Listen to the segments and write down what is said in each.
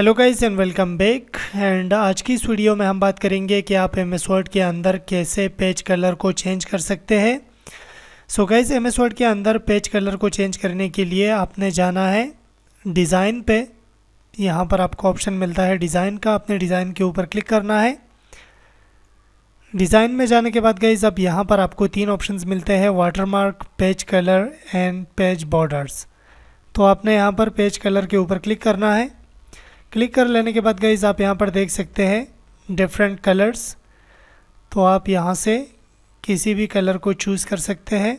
Hello guys and welcome back and आज की इस वीडियो में हम बात करेंगे कि आप एम एस वर्ड के अंदर कैसे पेज कलर को चेंज कर सकते हैं so guys M S word के अंदर पेज कलर को चेंज करने के लिए आपने जाना है डिज़ाइन पे यहाँ पर आपको ऑप्शन मिलता है डिज़ाइन का आपने डिज़ाइन के ऊपर क्लिक करना है डिज़ाइन में जाने के बाद गाइज अब यहाँ पर आपको तीन ऑप्शन मिलते हैं watermark page colour and page borders तो आपने यहाँ पर पेज कलर के ऊपर क्लिक करना है क्लिक कर लेने के बाद गाइज आप यहाँ पर देख सकते हैं डिफरेंट कलर्स तो आप यहाँ से किसी भी कलर को चूज़ कर सकते हैं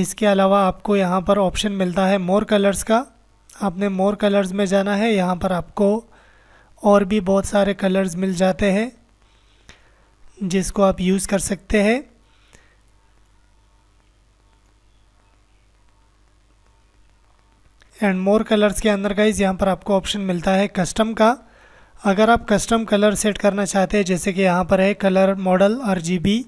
इसके अलावा आपको यहाँ पर ऑप्शन मिलता है मोर कलर्स का आपने मोर कलर्स में जाना है यहाँ पर आपको और भी बहुत सारे कलर्स मिल जाते हैं जिसको आप यूज़ कर सकते हैं एंड मोर कलर्स के अंदर गाइज यहाँ पर आपको ऑप्शन मिलता है कस्टम का अगर आप कस्टम कलर सेट करना चाहते हैं जैसे कि यहाँ पर है colour model R G B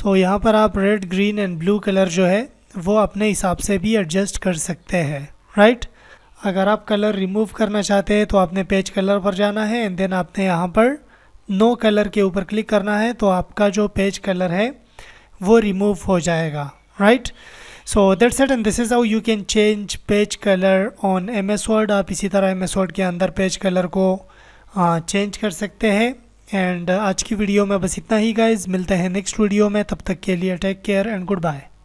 so यहाँ पर आप red green and blue colour जो है वो अपने हिसाब से भी एडजस्ट कर सकते हैं राइट right? अगर आप कलर रिमूव करना चाहते हैं तो आपने पेज कलर पर जाना है एंड देन आपने यहाँ पर नो कलर के ऊपर क्लिक करना है तो आपका जो पेज कलर है वो रिमूव हो जाएगा right right? So that set and this is how you can change page colour on M S word आप इसी तरह एम एस वर्ड के अंदर पेज कलर को चेंज कर सकते हैं एंड आज की वीडियो में बस इतना ही गाइज मिलते हैं नेक्स्ट वीडियो में तब तक के लिए take care and good bye